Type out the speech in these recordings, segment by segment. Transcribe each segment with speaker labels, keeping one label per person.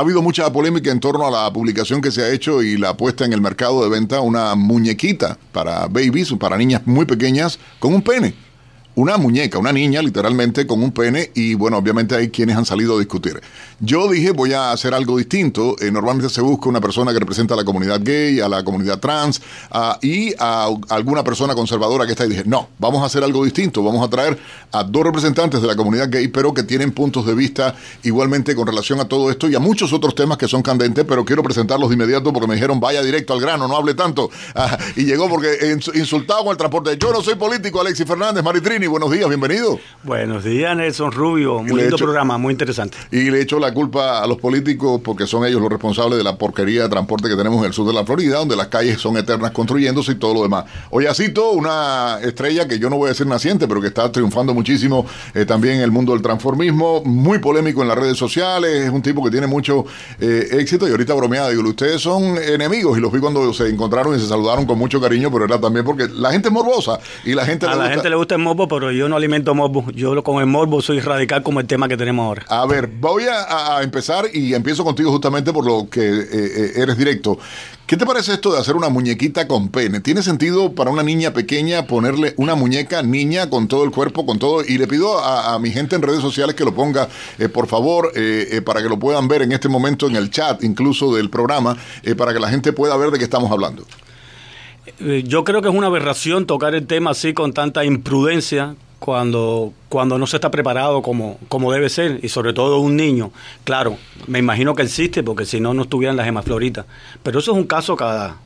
Speaker 1: Ha habido mucha polémica en torno a la publicación que se ha hecho y la puesta en el mercado de venta una muñequita para babies, para niñas muy pequeñas, con un pene una muñeca, una niña literalmente con un pene y bueno, obviamente hay quienes han salido a discutir. Yo dije voy a hacer algo distinto, eh, normalmente se busca una persona que representa a la comunidad gay, a la comunidad trans y a, alguna persona conservadora que está y dije, no, vamos a hacer algo distinto, vamos a traer a dos representantes de la comunidad gay pero que tienen puntos de vista igualmente con relación a todo esto y a muchos otros temas que son candentes, pero quiero presentarlos de inmediato porque me dijeron vaya directo al grano, no hable tanto. Ah, y llegó porque insultado con el transporte. Yo no soy político, Alexis Fernández, Maritrini buenos días, bienvenido.
Speaker 2: Buenos días, Nelson Rubio. Muy lindo programa, muy interesante. Y le echo la culpa a los políticos
Speaker 1: porque son ellos los responsables de la porquería de transporte que tenemos en el sur de la Florida, donde las calles son eternas construyéndose y todo lo demás. Hoy Hoyacito, una estrella que yo no voy a decir naciente, pero que está triunfando muchísimo eh, también en el mundo del transformismo, muy polémico en las redes sociales, es un tipo que tiene mucho eh, éxito y ahorita bromea digo, ustedes son enemigos y los vi cuando se encontraron y se saludaron con mucho cariño, pero era también porque la gente es morbosa y la gente... A la gente
Speaker 2: le gusta el pero yo no alimento morbo. Yo con el morbo soy radical como el tema que tenemos ahora. A ver, voy
Speaker 1: a, empezar y empiezo contigo justamente por lo que eh, eh, eres directo. ¿Qué te parece esto de hacer una muñequita con pene? ¿Tiene sentido para una niña pequeña ponerle una muñeca niña con todo el cuerpo, con todo? Y le pido a, mi gente en redes sociales que lo ponga, eh, por favor, para que lo puedan ver en este momento en el chat, incluso del programa, para que la gente pueda ver de qué estamos hablando.
Speaker 2: Eh, yo creo que es una aberración tocar el tema así con tanta imprudencia cuando, cuando no se está preparado como, como debe ser, y sobre todo un niño. Claro, me imagino que existe, porque si no, no estuvieran las floritas Pero eso es un caso cada...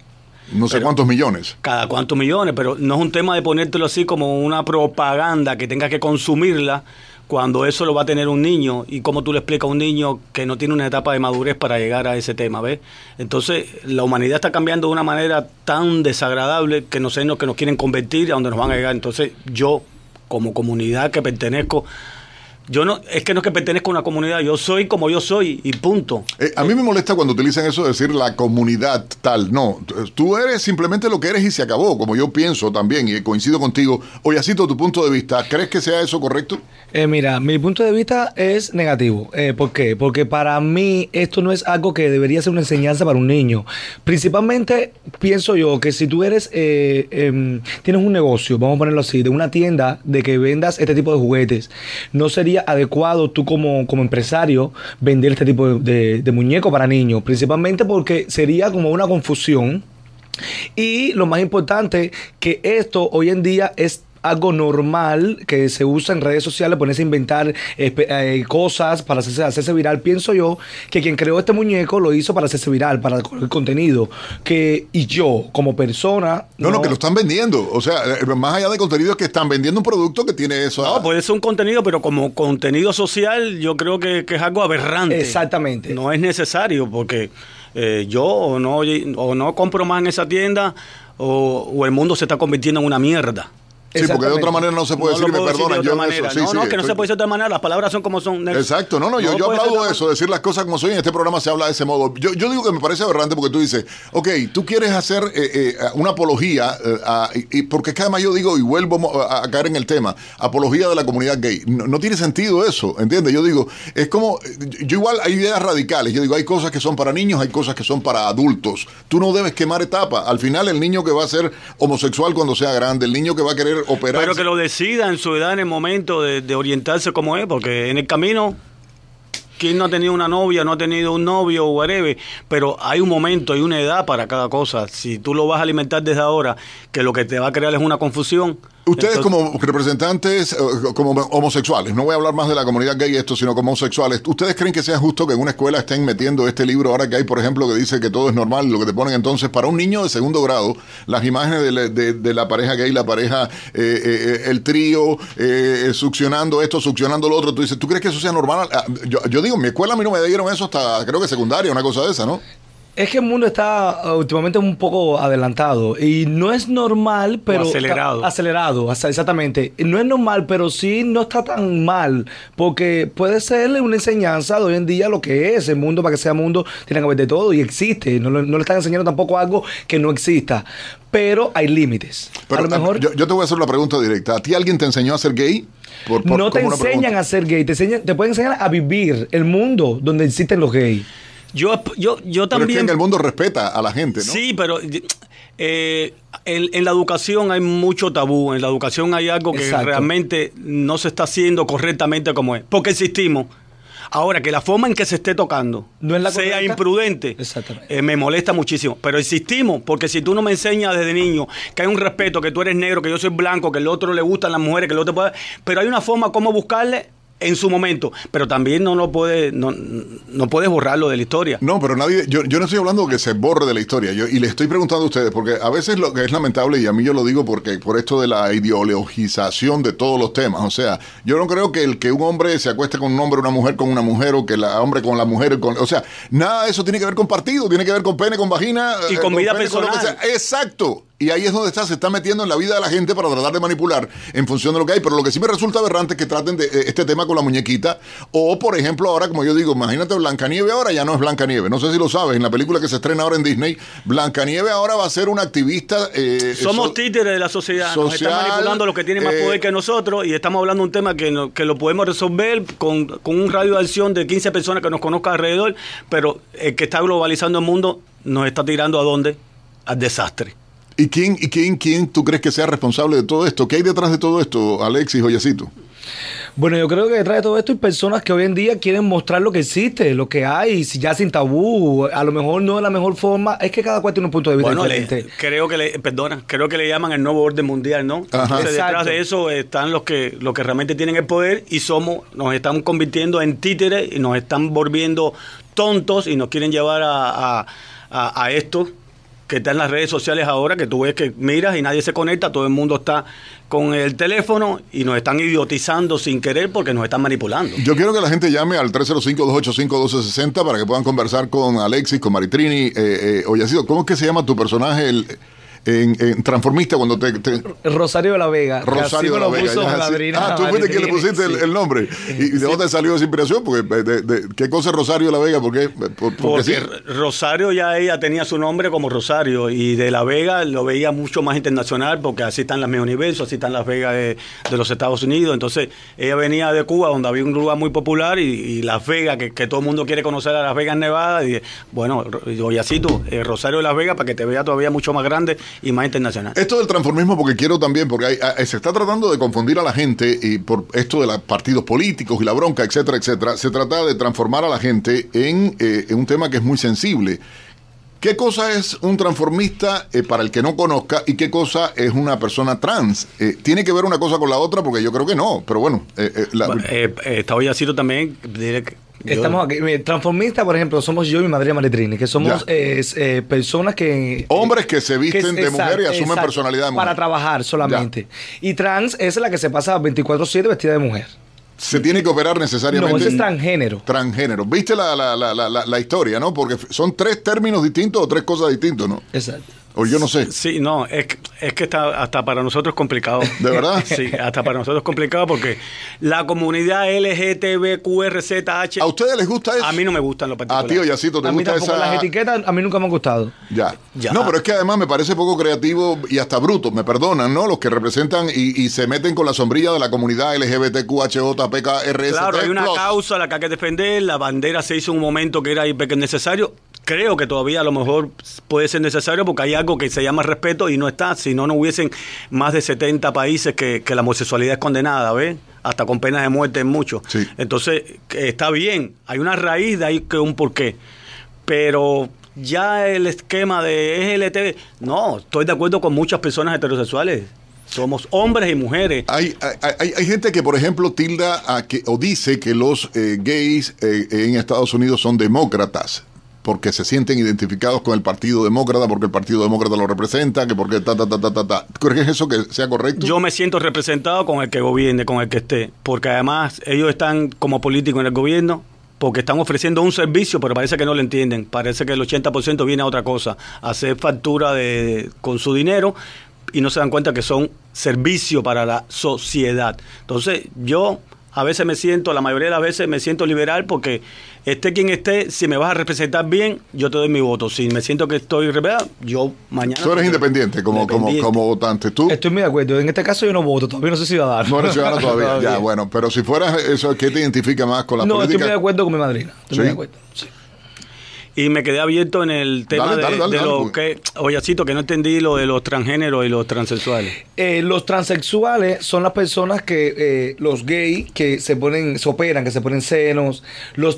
Speaker 1: No sé cuántos millones.
Speaker 2: Cada cuántos millones, pero no es un tema de ponértelo así como una propaganda que tengas que consumirla cuando eso lo va a tener un niño y cómo tú le explicas a un niño que no tiene una etapa de madurez para llegar a ese tema, ¿ves? Entonces, la humanidad está cambiando de una manera tan desagradable que no sé en lo que nos quieren convertir, a dónde nos van a llegar. Entonces, yo, como comunidad que pertenezco yo no, es que no es que pertenezco a una comunidad, yo soy como yo soy y punto.
Speaker 1: Eh, a mí me molesta cuando utilizan eso de decir la comunidad tal. No, tú eres simplemente lo que eres y se acabó, como yo pienso también y coincido contigo. hoy Oyacito, tu punto de vista, ¿crees que sea eso correcto?
Speaker 3: Eh, mira, mi punto de vista es negativo. Eh, ¿Por qué? Porque para mí esto no es algo que debería ser una enseñanza para un niño. Principalmente pienso yo que si tú eres, em, tienes un negocio, vamos a ponerlo así, de una tienda de que vendas este tipo de juguetes, no sería adecuado tú como, empresario vender este tipo de, de muñeco para niños? Principalmente porque sería como una confusión. Y lo más importante, que esto hoy en día es algo normal que se usa en redes sociales, ponerse a inventar eh, cosas para hacerse, viral. Pienso yo que quien creó este muñeco lo hizo para hacerse viral, para el contenido. Que, y yo, como persona.
Speaker 2: No, no, que lo están vendiendo. O sea, eh, más allá de contenido es que están vendiendo un producto que tiene eso. No, puede ser un contenido, pero como contenido social, yo creo que, es algo aberrante. Exactamente. No es necesario, porque eh, yo o no, o no compro más en esa tienda. o el mundo se está convirtiendo en una mierda. Sí, porque de otra manera no se puede decir, me perdonan, yo no, que no se puede decir de otra manera, las palabras son como son. Exacto, no, no, yo, yo aplaudo
Speaker 1: eso, decir las cosas como son, en este programa se habla de ese modo. Yo, yo digo que me parece aberrante porque tú dices, ok, tú quieres hacer eh, eh una apología, eh, y, porque es que además yo digo, y vuelvo a, caer en el tema, apología de la comunidad gay. No, tiene sentido eso, ¿entiendes? Yo digo, es como, eh, yo igual hay ideas radicales, yo digo, hay cosas que son para niños, hay cosas que son para adultos. Tú no debes quemar etapa, Al final, el niño que va a ser homosexual cuando sea grande, el niño que va a querer pero que
Speaker 2: lo decida en su edad, en el momento de, orientarse como es, porque en el camino quien no ha tenido una novia, no ha tenido un novio, o whatever? Pero hay un momento, hay una edad para cada cosa. Si tú lo vas a alimentar desde ahora, que lo que te va a crear es una confusión, Ustedes como
Speaker 1: representantes, eh, como homosexuales, no voy a hablar más de la comunidad gay esto, sino como homosexuales, ¿ustedes creen que sea justo que en una escuela estén metiendo este libro ahora que hay, por ejemplo, que dice que todo es normal, lo que te ponen entonces para un niño de segundo grado, las imágenes de la, pareja gay, la pareja, eh, eh, el trío, succionando esto, succionando lo otro, tú dices, ¿tú crees que eso sea normal? Ah, yo, digo, mi escuela a mí no me dieron eso hasta creo que
Speaker 3: secundaria, una cosa de esa, ¿no? Es que el mundo está uh, últimamente un poco adelantado y no es normal, pero... acelerado. Acelerado, exactamente. No es normal, pero sí no está tan mal, porque puede serle una enseñanza de hoy en día lo que es el mundo, para que sea mundo, tiene que haber de todo y existe. No, no le están enseñando tampoco algo que no exista, pero hay límites. Pero, lo mejor... Yo, te voy a hacer la pregunta directa. ¿A ti alguien te enseñó a ser gay? Por, no te enseñan a ser gay, te, enseñan, te pueden enseñar a vivir el mundo donde existen los gays.
Speaker 2: Yo, yo, yo
Speaker 3: también. Pero es que en el mundo respeta a la gente, ¿no? Sí,
Speaker 2: pero. Eh, en, la educación hay mucho tabú, en la educación hay algo que realmente no se está haciendo correctamente como es, porque existimos. Ahora, que la forma en que se esté tocando ¿No es la sea imprudente, eh, me molesta muchísimo. Pero existimos, porque si tú no me enseñas desde niño que hay un respeto, que tú eres negro, que yo soy blanco, que el otro le gustan las mujeres, que el otro puede... Pero hay una forma como buscarle en su momento, pero también no, lo puede, no, no puedes borrarlo de la historia.
Speaker 1: No, pero nadie, yo, yo no estoy hablando que se borre de la historia, yo, y le estoy preguntando a ustedes, porque a veces lo que es lamentable, y a mí yo lo digo porque por esto de la ideologización de todos los temas, o sea, yo no creo que el que un hombre se acueste con un hombre, una mujer con una mujer, o que la hombre con la mujer, con, o sea, nada de eso tiene que ver con partido, tiene que ver con pene, con vagina. Y eh, con, vida personal. Exacto. Y ahí es donde está, se está metiendo en la vida de la gente para tratar de manipular en función de lo que hay. Pero lo que sí me resulta aberrante es que traten de eh, este tema con la muñequita. O, por ejemplo, ahora, como yo digo, imagínate Blancanieve ahora ya no es Blancanieve. No sé si lo sabes, en la película que se estrena ahora en Disney, Blancanieve ahora va a ser una activista. Eh,
Speaker 2: Somos títeres de la sociedad. Nos están manipulando los que tienen más eh, poder que nosotros. Y estamos hablando de un tema que, que lo podemos resolver con, un radio de acción de 15 personas que nos conozca alrededor. Pero el que está globalizando el mundo nos está tirando a dónde? Al desastre. ¿Y quién,
Speaker 1: y quién, quién tú crees que sea responsable de todo esto? ¿Qué hay detrás de todo esto, Alexis Joyacito?
Speaker 3: Bueno, yo creo que detrás de todo esto hay personas que hoy en día quieren mostrar lo que existe, lo que hay, ya sin tabú, a lo mejor no de la mejor forma, es que cada cual tiene un punto de vista diferente.
Speaker 2: creo que le, perdona, creo que le llaman el nuevo orden mundial, ¿no? detrás de eso están los que, los que realmente tienen el poder y somos, nos están convirtiendo en títeres y nos están volviendo tontos y nos quieren llevar a, a esto que está en las redes sociales ahora, que tú ves que miras y nadie se conecta, todo el mundo está con el teléfono y nos están idiotizando sin querer porque nos están manipulando.
Speaker 1: Yo quiero que la gente llame al 305-285-1260 para que puedan conversar con Alexis, con Maritrini. Eh, eh ¿cómo es que se llama tu personaje? El, en, Transformista cuando te,
Speaker 3: Rosario de la Vega. Rosario de la Vega. ah, tú fuiste que le
Speaker 1: pusiste el, nombre. ¿Y, de dónde salió esa inspiración? Porque, ¿Qué cosa es Rosario de la Vega? Por, porque,
Speaker 2: Rosario ya ella tenía su nombre como Rosario y de la Vega lo veía mucho más internacional porque así están las Medio Universo, así están las Vegas de, los Estados Unidos. Entonces ella venía de Cuba donde había un lugar muy popular y, Las Vegas, que, todo el mundo quiere conocer a Las Vegas Nevada. Y bueno, y así tú, eh, Rosario de Las Vegas para que te vea todavía mucho más grande y más internacional.
Speaker 1: Esto del transformismo, porque quiero también, porque ah, se está tratando de confundir a la gente y por esto de los partidos políticos y la bronca, etcétera, etcétera. Se trata de transformar a la gente en, eh, un tema que es muy sensible. ¿Qué cosa es un transformista eh, para el que no conozca y qué cosa es una persona trans? Eh, ¿Tiene que ver una cosa con la otra? Porque yo creo que no, pero bueno. Eh,
Speaker 2: la... Esta hoy sido también Estamos aquí. transformista por ejemplo, somos yo
Speaker 3: y mi madre Maletrini, que somos eh, eh, personas que.
Speaker 2: Hombres que se visten de mujer y asumen
Speaker 3: personalidad de mujer. Para trabajar solamente. Y trans es la que se pasa 24-7 vestida de mujer. Se tiene que operar necesariamente. No, es transgénero. Transgénero.
Speaker 1: Viste la, la, la, la historia, ¿no? Porque son tres términos distintos o tres cosas distintas, ¿no? Exacto. O yo no sé.
Speaker 2: Sí, no, es, es que está hasta para nosotros complicado. ¿De verdad? Sí, hasta para nosotros complicado porque la comunidad LGTBQRZH. ¿A ustedes les gusta eso? A mí no me gustan los partidos. A ti, Oyacito, ¿te a gusta esa... Las
Speaker 3: etiquetas a mí nunca me han gustado. Ya. ya. No, pero
Speaker 2: es que además me parece poco creativo y
Speaker 1: hasta bruto, me perdonan, ¿no? Los que representan y, se meten con la sombrilla de la comunidad LGBTQHJPKRS. Claro, hay una
Speaker 2: causa la que hay que defender. La bandera se hizo en un momento que era necesario creo que todavía a lo mejor puede ser necesario porque hay algo que se llama respeto y no está. Si no, no hubiesen más de 70 países que, la homosexualidad es condenada, ¿ves? Hasta con penas de muerte en muchos. Entonces, está bien, hay una raíz de ahí que un porqué. Pero ya el esquema de e LGBT, no, estoy de acuerdo con muchas personas heterosexuales. Somos hombres y mujeres. Hay, hay, gente que, por ejemplo, tilda
Speaker 1: a que, o dice que los eh, gays eh, en Estados Unidos son demócratas porque se sienten identificados con el Partido Demócrata, porque el Partido Demócrata lo representa, que porque ta, ta, ta, ta, ta, que es eso que sea correcto? Yo
Speaker 2: me siento representado con el que gobierne, con el que esté, porque además ellos están como políticos en el gobierno, porque están ofreciendo un servicio, pero parece que no lo entienden. Parece que el 80% viene a otra cosa, a hacer factura de, con su dinero y no se dan cuenta que son servicio para la sociedad. Entonces, yo a veces me siento, la mayoría de las veces me siento liberal porque esté quien esté, si me vas a representar bien, yo te doy mi voto. Si me siento que estoy rebelde, yo
Speaker 1: mañana. Tú eres independiente como, como, como votante. ¿Tú? Estoy muy de acuerdo. En este caso yo no voto, todavía no soy ciudadano. No eres ciudadano todavía. Ya, bueno. Pero si fueras eso, ¿qué te identifica más con la política? No, estoy muy de
Speaker 3: acuerdo con mi madrina. Estoy muy de acuerdo
Speaker 2: y me quedé abierto en el tema de, lo que, Oyacito, que no entendí lo de los transgéneros y los transexuales.
Speaker 3: Eh, los transexuales son las personas que, eh, los gays que se ponen, se operan, que se ponen senos. Los,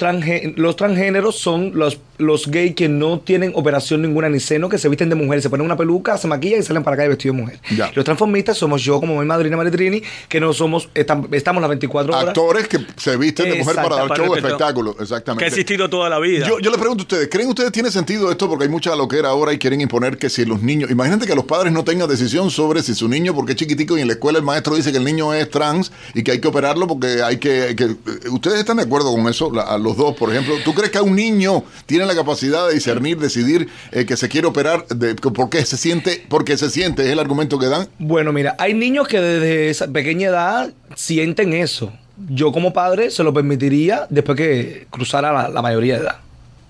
Speaker 3: los transgéneros son los los gays que no tienen operación ninguna ni seno, que se visten de mujer, se ponen una peluca, se maquilla y salen para acá vestidos de mujer. Los transformistas somos yo, como mi madrina Maritrini, que no somos, estamos las 24 horas. Actores que
Speaker 1: se visten de mujer para dar show espectáculo, exactamente. Que ha existido toda la vida. Yo,
Speaker 3: le les pregunto a ustedes,
Speaker 1: ¿creen ustedes tiene sentido esto? Porque hay mucha loquera ahora y quieren imponer que si los niños, imagínate que los padres no tengan decisión sobre si su niño, porque es chiquitico y en la escuela el maestro dice que el niño es trans y que hay que operarlo porque hay que, eh, ¿Ustedes están de acuerdo con eso? a los dos, por ejemplo. ¿Tú crees que a un niño tiene la capacidad de discernir, decidir eh, que se quiere operar, de, porque se siente, porque se siente, es el
Speaker 3: argumento que dan. Bueno, mira, hay niños que desde esa pequeña edad sienten eso. Yo como padre se lo permitiría después que cruzara la, mayoría de edad.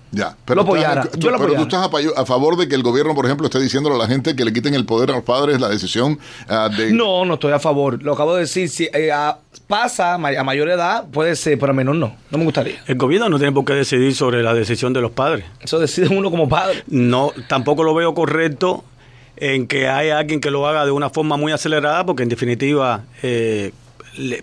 Speaker 1: Ya, pero, yo pero estás a, favor de que el gobierno, por ejemplo, esté diciéndole a la gente que le quiten el poder a los padres
Speaker 2: la decisión ah, de... No, no estoy
Speaker 3: a favor. Lo acabo de decir. Si, eh, a, pasa a mayor edad, puede ser, pero a menor no. No me gustaría.
Speaker 2: El gobierno no tiene por qué decidir sobre la decisión de los padres. Eso decide uno como padre. No, tampoco lo veo correcto en que haya alguien que lo haga de una forma muy acelerada, porque en definitiva... Eh,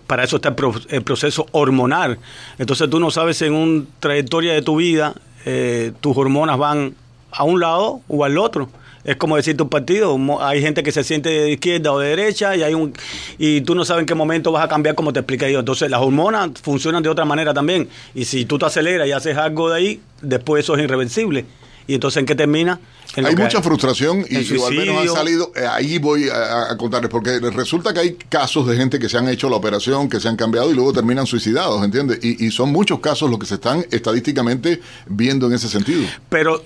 Speaker 2: para eso está el, proceso hormonal. Entonces tú no sabes en una trayectoria de tu vida, eh, tus hormonas van a un lado o al otro. Es como decir un partido, hay gente que se siente de izquierda o de derecha y hay un y tú no sabes en qué momento vas a cambiar como te expliqué yo. Entonces las hormonas funcionan de otra manera también y si tú te aceleras y haces algo de ahí, después eso es irreversible. Y entonces en qué termina? hay mucha frustración y si al menos han salido,
Speaker 1: eh, ahí voy a, contarles, porque resulta que hay casos de gente que se han hecho la operación, que se han cambiado y luego terminan suicidados, ¿entiendes? Y, y son muchos casos los que se están estadísticamente viendo en ese sentido.
Speaker 2: Pero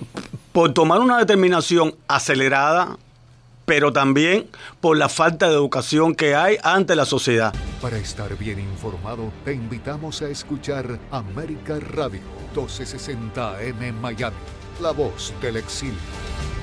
Speaker 2: por tomar una determinación acelerada, pero también por la falta de educación que hay ante la sociedad.
Speaker 1: Para estar bien informado, te invitamos a escuchar América Radio 1260 m Miami, la voz del exilio.